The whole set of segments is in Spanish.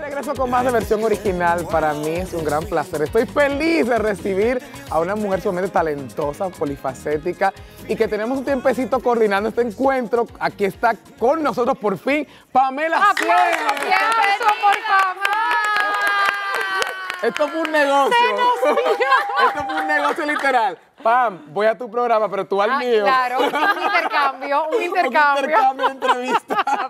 regreso con más de versión original. Para mí es un gran placer. Estoy feliz de recibir a una mujer sumamente talentosa, polifacética y que tenemos un tiempecito coordinando este encuentro. Aquí está con nosotros por fin Pamela ¡Aplausos, por Pamela, Esto fue un negocio. Esto fue un negocio literal. Pam, voy a tu programa, pero tú al ah, mío. Claro, un intercambio, un intercambio. un intercambio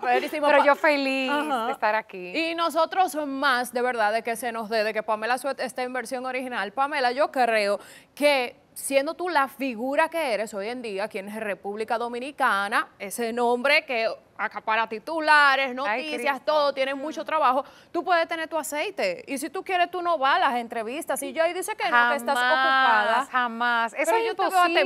de pero, yo feliz de estar aquí. Y nosotros más, de verdad, de que se nos dé, de que Pamela Suet esta en versión original. Pamela, yo creo que siendo tú la figura que eres hoy en día, quien es República Dominicana, ese nombre que acapara titulares, noticias, todo, tiene mucho trabajo, tú puedes tener tu aceite. Y si tú quieres, tú no vas a las entrevistas. Y yo ahí dice que no, que estás ocupada. Jamás, Eso es yo imposible.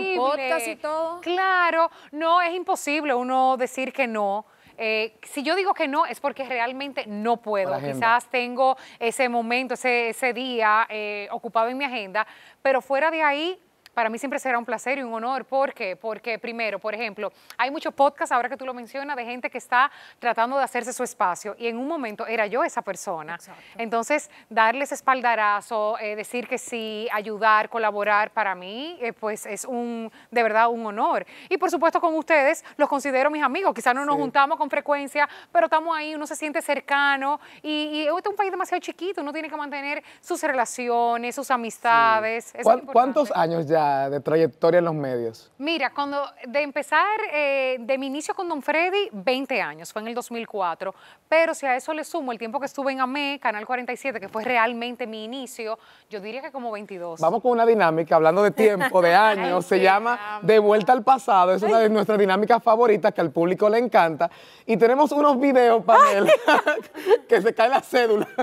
y todo. Claro, no, es imposible uno decir que no. Eh, si yo digo que no, es porque realmente no puedo. Quizás tengo ese momento, ese, día eh, ocupado en mi agenda, pero fuera de ahí, para mí siempre será un placer y un honor. ¿Por qué? Porque primero, por ejemplo, hay muchos podcasts, ahora que tú lo mencionas, de gente que está tratando de hacerse su espacio y en un momento era yo esa persona. Entonces, darles espaldarazo, eh, decir que sí, ayudar, colaborar, para mí, eh, pues es un, de verdad, un honor. Y por supuesto con ustedes, los considero mis amigos, quizás no nos juntamos con frecuencia, pero estamos ahí, uno se siente cercano y, este es un país demasiado chiquito, uno tiene que mantener sus relaciones, sus amistades. ¿Cuántos años ya de trayectoria en los medios? Mira, cuando de empezar, eh, de mi inicio con Don Freddy, 20 años, fue en el 2004, pero si a eso le sumo el tiempo que estuve en AME, Canal 47, que fue realmente mi inicio, yo diría que como 22. Vamos con una dinámica, hablando de tiempo, de años, se llama De Vuelta al Pasado, es una de nuestras dinámicas favoritas que al público le encanta, y tenemos unos videos, él, que se cae la cédula.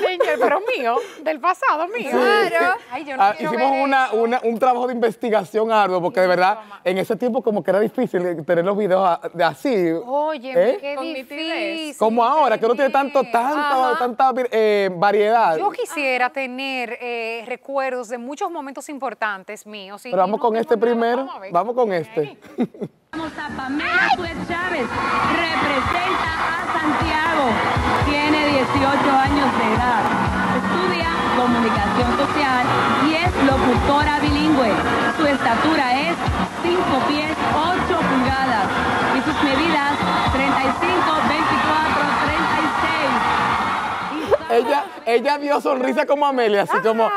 Señor, pero mío, del pasado mío. Claro. Ah, hicimos una, un trabajo de investigación arduo, porque de verdad, en ese tiempo como que era difícil eh, tener los videos así. Oye, ¿Eh? qué difícil. Como ahora, que uno tiene tanto, tanto, tanta eh, variedad. Yo quisiera tener recuerdos de muchos momentos importantes míos. pero vamos con este primero. vamos, con este. a Pamela Suez Chávez, representa a Santiago, tiene 18 años de edad, estudia comunicación social y es locutora bilingüe. Su estatura es 5 pies 8 pulgadas y sus medidas 35, 24, 36. Ella, ella vio sonrisa como Amelia, así como,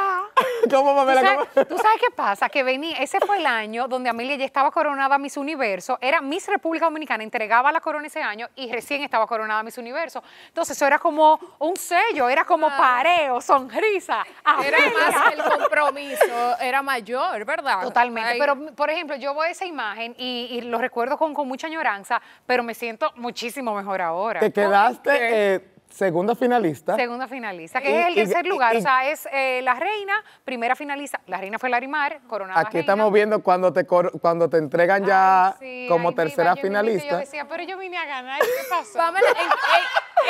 ¿Cómo, ¿Tú sabes, ¿Tú sabes qué pasa? Que vení ese fue el año donde Amelia ya estaba coronada Miss Universo, era Miss República Dominicana, entregaba la corona ese año y recién estaba coronada Miss Universo. Entonces eso era como un sello, era como ah. pareo, sonrisa. Era más el compromiso, era mayor, ¿verdad? Totalmente, pero por ejemplo, yo veo esa imagen y, lo recuerdo con, mucha añoranza, pero me siento muchísimo mejor ahora. Te quedaste... Eh, Segunda finalista. Segunda finalista, que es el tercer lugar. o sea, es eh, la reina, primera finalista. La reina fue Larimar, coronada. Aquí estamos viendo cuando te cuando te entregan ya como tercera finalista. Yo decía, pero yo vine a ganar, qué pasó? Pamela,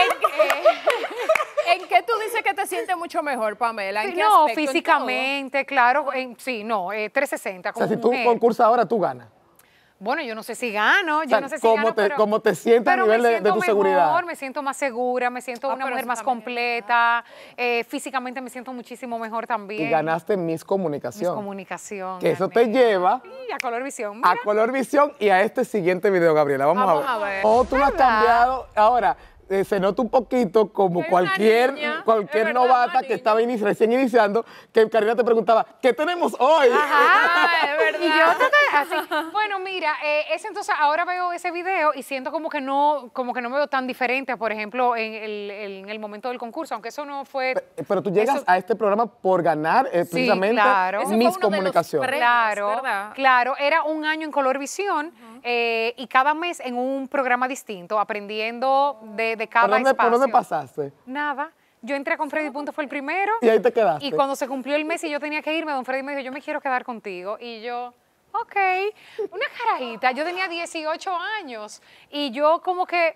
¿en, en, qué tú dices que te sientes mucho mejor, Pamela? no, físicamente, claro. sí, no, eh, 360. o sea, si tú concursas ahora, tú ganas bueno, yo no sé si gano, yo no sé si gano, pero, ¿Cómo te sientes a nivel de, tu seguridad? me siento más segura, me siento ah, una mujer más completa, eh, físicamente me siento muchísimo mejor también. Y ganaste Mis Comunicación. Mis Comunicación. Que eso te lleva... a Color Visión. A Color Visión y a este siguiente video, Gabriela. Vamos, a, ver. a ver. Oh, tú lo has cambiado. Ahora... Eh, se nota un poquito como cualquier, cualquier novata que estaba recién iniciando, que Karina te preguntaba, ¿qué tenemos hoy? Ajá, es verdad. Y yo así. Bueno, mira, eh, es entonces, ahora veo ese video y siento como que no, como que no me veo tan diferente, por ejemplo, en el, en el momento del concurso, aunque eso no fue. Eh, pero, tú llegas a este programa por ganar precisamente claro. mis comunicaciones. claro, claro. Era un año en Color Visión y cada mes en un programa distinto, aprendiendo de de, cada ¿Por dónde, pasaste? Nada. Yo entré con Freddy Punto, fue el primero. Y ahí te quedaste. Y cuando se cumplió el mes y yo tenía que irme, don Freddy me dijo, yo me quiero quedar contigo. Y yo, ok. Una carajita. Yo tenía 18 años. Y yo como que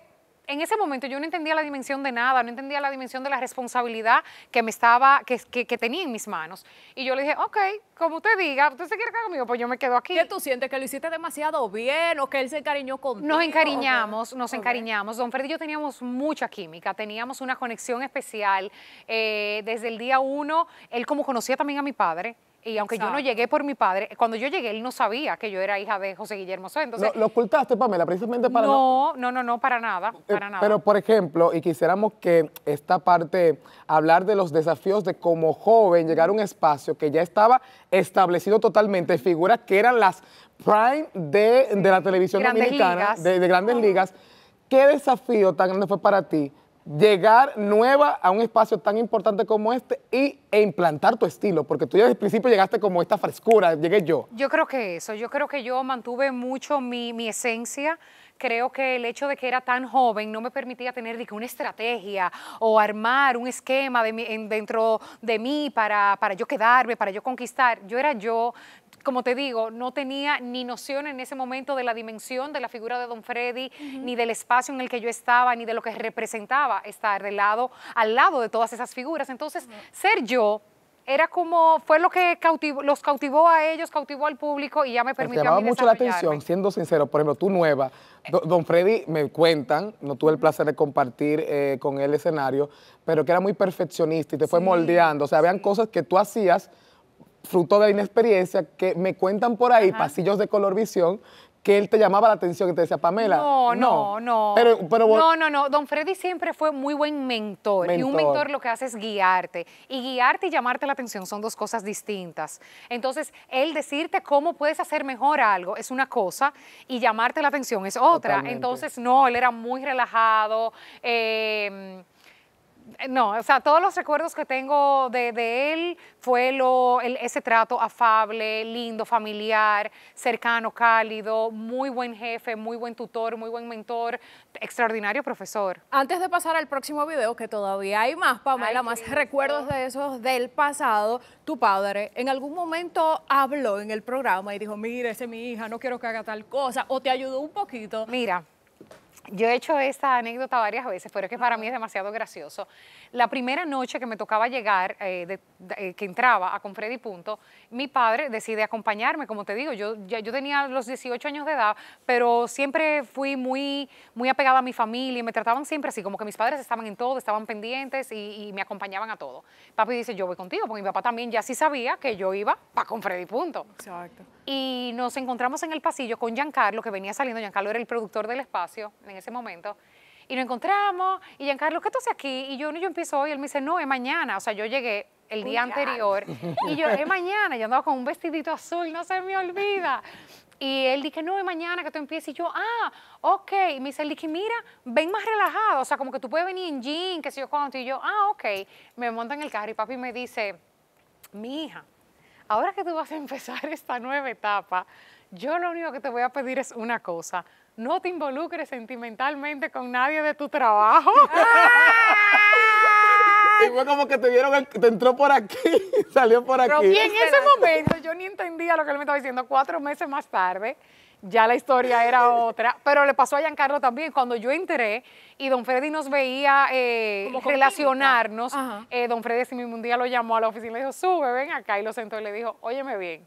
en ese momento yo no entendía la dimensión de nada, no entendía la dimensión de la responsabilidad que me estaba, que, que, tenía en mis manos. Y yo le dije, ok, como usted diga, usted se quiere quedar conmigo, pues yo me quedo aquí. ¿Qué tú sientes? ¿Que lo hiciste demasiado bien o que él se encariñó contigo? Nos encariñamos, nos encariñamos. Don Freddy y yo teníamos mucha química, teníamos una conexión especial. Eh, desde el día uno, él como conocía también a mi padre, y aunque yo no llegué por mi padre, cuando yo llegué él no sabía que yo era hija de José Guillermo Soe. ¿Lo, ocultaste, Pamela, precisamente para no, no, no, no, para nada, eh, para nada. Pero, por ejemplo, y quisiéramos que esta parte, hablar de los desafíos de como joven llegar a un espacio que ya estaba establecido totalmente, figuras que eran las prime de, la televisión dominicana, de, grandes ligas. ¿Qué desafío tan grande fue para ti llegar nueva a un espacio tan importante como este y, e implantar tu estilo, porque tú ya desde el principio llegaste como esta frescura, llegué yo. Yo creo que eso, yo creo que yo mantuve mucho mi, esencia, creo que el hecho de que era tan joven no me permitía tener una estrategia o armar un esquema dentro de mí para, para yo quedarme, para yo conquistar. Yo era yo, como te digo, no tenía ni noción en ese momento de la dimensión de la figura de Don Freddy, ni del espacio en el que yo estaba, ni de lo que representaba estar de lado, al lado de todas esas figuras. Entonces, ser yo era como, fue lo que los cautivó a ellos, cautivó al público y ya me permitió. Me llamaba mucho la atención, siendo sincero, por ejemplo, tú nueva, don Freddy me cuentan, no tuve el placer de compartir eh, con él el escenario, pero que era muy perfeccionista y te fue moldeando, o sea, habían cosas que tú hacías fruto de la inexperiencia, que me cuentan por ahí, pasillos de color visión, que él te llamaba la atención, que te decía, Pamela. No, no, no. no. Pero, No, no, Don Freddy siempre fue muy buen mentor, Y un mentor lo que hace es guiarte. Y guiarte y llamarte la atención son dos cosas distintas. Entonces, él decirte cómo puedes hacer mejor algo es una cosa y llamarte la atención es otra. Entonces, no, él era muy relajado. Em, eh, no, o sea, todos los recuerdos que tengo de, él fue lo, ese trato afable, lindo, familiar, cercano, cálido, muy buen jefe, muy buen tutor, muy buen mentor, extraordinario profesor. Antes de pasar al próximo video, que todavía hay más, Pamela, más recuerdos de esos del pasado, tu padre en algún momento habló en el programa y dijo, mire, ese es mi hija, no quiero que haga tal cosa, o te ayudó un poquito. Mira. Yo he hecho esta anécdota varias veces, pero es que para mí es demasiado gracioso. La primera noche que me tocaba llegar, eh, eh, que entraba a Con Freddy Punto, mi padre decide acompañarme, como te digo, yo, yo tenía los 18 años de edad, pero siempre fui muy, muy apegada a mi familia, y me trataban siempre así, como que mis padres estaban en todo, estaban pendientes y, y me acompañaban a todo. Papi dice, yo voy contigo, porque mi papá también ya sí sabía que yo iba para Freddy Punto. Exacto y nos encontramos en el pasillo con Giancarlo, que venía saliendo, Giancarlo era el productor del espacio en ese momento, y nos encontramos, y Giancarlo, ¿qué tú haces aquí? Y yo, no, yo empiezo hoy, él me dice, no, es mañana, o sea, yo llegué el día anterior, y yo, es mañana, yo andaba con un vestidito azul, no se me olvida. Y él dije, no, es mañana que tú empieces. Y yo, ah, ok. Y me dice, él dije, mira, ven más relajado. O sea, como que tú puedes venir en jean, que sé yo cuánto. Y yo, ah, ok. Me monta en el carro y papi me dice, mi hija, ahora que tú vas a empezar esta nueva etapa, yo lo único que te voy a pedir es una cosa. No te involucres sentimentalmente con nadie de tu trabajo. Y fue como que te vieron, te entró por aquí, salió por aquí. y en ese momento yo ni entendía lo que él me estaba diciendo. Cuatro meses más tarde, ya la historia era otra, pero le pasó a Giancarlo también, cuando yo entré y don Freddy nos veía eh, relacionarnos, eh, don Freddy ese mismo un día lo llamó a la oficina y le dijo, sube, ven acá, y lo sentó y le dijo, óyeme bien,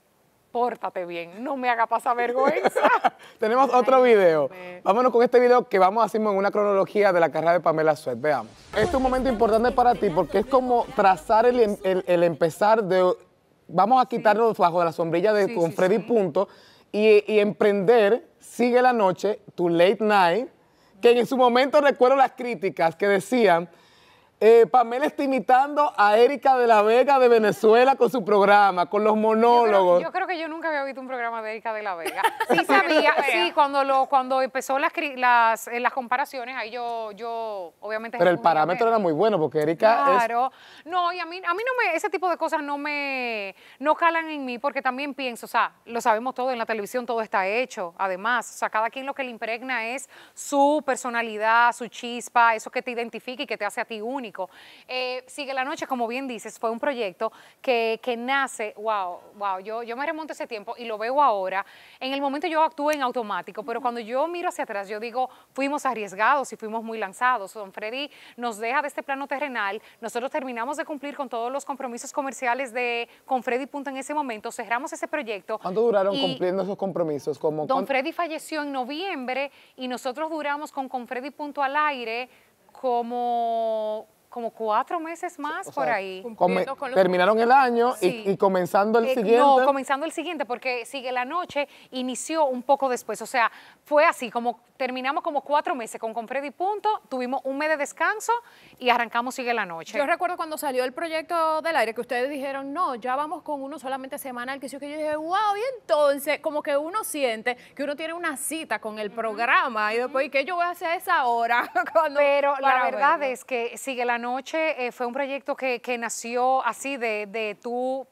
pórtate bien, no me haga pasar vergüenza. Tenemos otro video. Vámonos con este video que vamos a hacer en una cronología de la carrera de Pamela Suet. Veamos. Este es un momento importante para ti porque es como trazar el, em, empezar de... Vamos a quitarnos bajo de la sombrilla de Don Freddy Punto y, emprender Sigue la Noche, tu late night, que en su momento recuerdo las críticas que decían eh, Pamela está imitando a Erika de la Vega de Venezuela con su programa, con los monólogos. Yo creo, que yo nunca había visto un programa de Erika de la Vega. Sí sabía, sí, cuando, cuando empezó las, eh, las, comparaciones, ahí yo, yo obviamente... Pero el parámetro era muy bueno porque Erika Claro. No, y a mí, a mí no me, ese tipo de cosas no me, no calan en mí porque también pienso, o sea, lo sabemos todo, en la televisión todo está hecho, además, o sea, cada quien lo que le impregna es su personalidad, su chispa, eso que te identifica y que te hace a ti único. Eh, Sigue la noche, como bien dices, fue un proyecto que, nace, wow, wow, yo, yo me remonto ese tiempo y lo veo ahora. En el momento yo actúo en automático, pero cuando yo miro hacia atrás, yo digo, fuimos arriesgados y fuimos muy lanzados. Don Freddy nos deja de este plano terrenal, nosotros terminamos de cumplir con todos los compromisos comerciales de con Freddy en ese momento, cerramos ese proyecto. ¿Cuánto duraron cumpliendo esos compromisos? Como, Don Freddy falleció en noviembre y nosotros duramos con Confredi Punto al aire como como cuatro meses más por ahí. terminaron el año y, comenzando el eh, siguiente. No, comenzando el siguiente, porque sigue la noche, inició un poco después. O sea, fue así, como terminamos como cuatro meses con Confredi Punto, tuvimos un mes de descanso y arrancamos Sigue la Noche. Yo recuerdo cuando salió el proyecto del aire que ustedes dijeron, no, ya vamos con uno solamente semanal, que yo, dije, wow, y entonces como que uno siente que uno tiene una cita con el programa y después, ¿y qué yo voy a hacer esa hora? Cuando, Pero la verdad es que Sigue la Noche noche eh, fue un proyecto que, nació así de, tú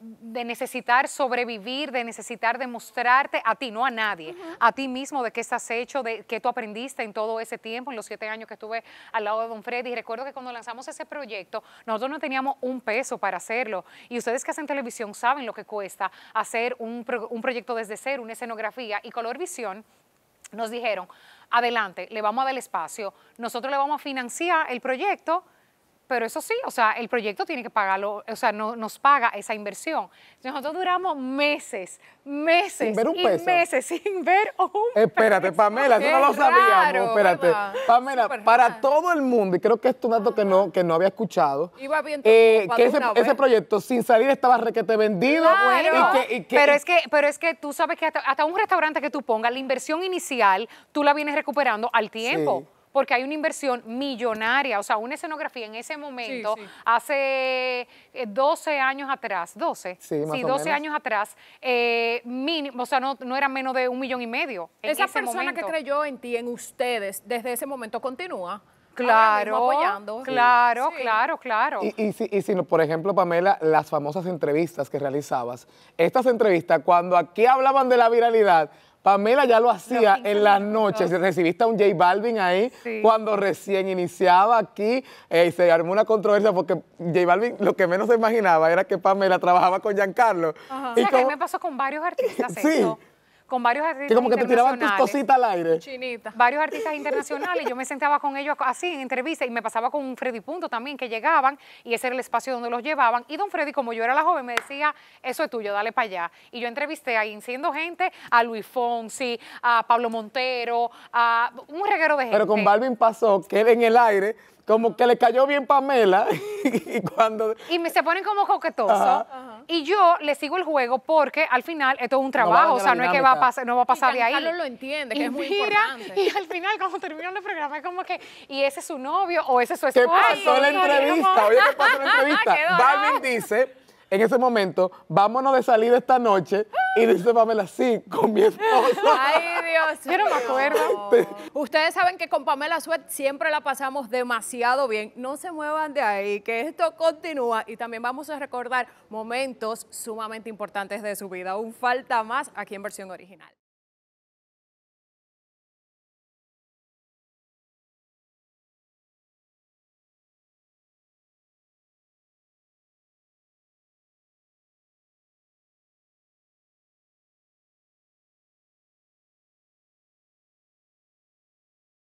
de necesitar sobrevivir, de necesitar demostrarte a ti, no a nadie, a ti mismo de qué estás hecho, de qué tú aprendiste en todo ese tiempo, en los siete años que estuve al lado de Don Freddy. Y recuerdo que cuando lanzamos ese proyecto, nosotros no teníamos un peso para hacerlo. Y ustedes que hacen televisión saben lo que cuesta hacer un, un proyecto desde cero, una escenografía. Y Color Visión nos dijeron, adelante, le vamos a dar espacio, nosotros le vamos a financiar el proyecto pero eso sí, o sea, el proyecto tiene que pagarlo, o sea, no, nos paga esa inversión. Nosotros duramos meses, meses, sin un meses sin ver un Espérate, Pamela, eso no lo sabíamos, espérate. Pamela, para todo el mundo, y creo que esto es un dato que no, que no había escuchado, eh, que ese, proyecto sin salir estaba requete vendido. que, pero, es que, pero es que tú sabes que hasta, un restaurante que tú pongas, la inversión inicial, tú la vienes recuperando al tiempo porque hay una inversión millonaria, o sea, una escenografía en ese momento, hace 12 eh, años atrás, 12, sí, 12 años atrás, eh, mínimo, o sea, no, no era menos de un millón y medio. Esa persona que creyó en ti, en ustedes, desde ese momento continúa. Claro, apoyando. claro, claro, claro. Y, y si, por ejemplo, Pamela, las famosas entrevistas que realizabas, estas entrevistas, cuando aquí hablaban de la viralidad, Pamela ya lo hacía en las noches. Recibiste a un J Balvin ahí cuando recién iniciaba aquí eh, y se armó una controversia porque J Balvin lo que menos se imaginaba era que Pamela trabajaba con Giancarlo. Y o me pasó con varios artistas. sí con varios artistas. Que como que te tiraban tus cositas al aire. Chinita. Varios artistas internacionales. yo me sentaba con ellos así en entrevista y me pasaba con un Freddy Punto también, que llegaban y ese era el espacio donde los llevaban. Y don Freddy, como yo era la joven, me decía, eso es tuyo, dale para allá. Y yo entrevisté ahí, siendo gente, a Luis Fonsi, a Pablo Montero, a un reguero de gente. Pero con Balvin pasó que en el aire como que le cayó bien Pamela y cuando... Y me se ponen como coquetosos. Ajá. Y yo le sigo el juego porque al final es todo un trabajo, o sea, no es que va a pasar, no va a pasar de ahí. Carlos lo entiende, que es muy importante. Y al final, cuando terminan el programa, es como que, y ese es su novio o ese es su esposo. ¿Qué pasó en la entrevista? Oye, ¿qué pasó la entrevista? Balvin dice en ese momento, vámonos de salir esta noche. Y ah. dice Pamela, sí, con mi esposa. Ay, Dios, yo no me acuerdo. Este. Ustedes saben que con Pamela Suet siempre la pasamos demasiado bien. No se muevan de ahí, que esto continúa. Y también vamos a recordar momentos sumamente importantes de su vida. Un falta más aquí en versión original.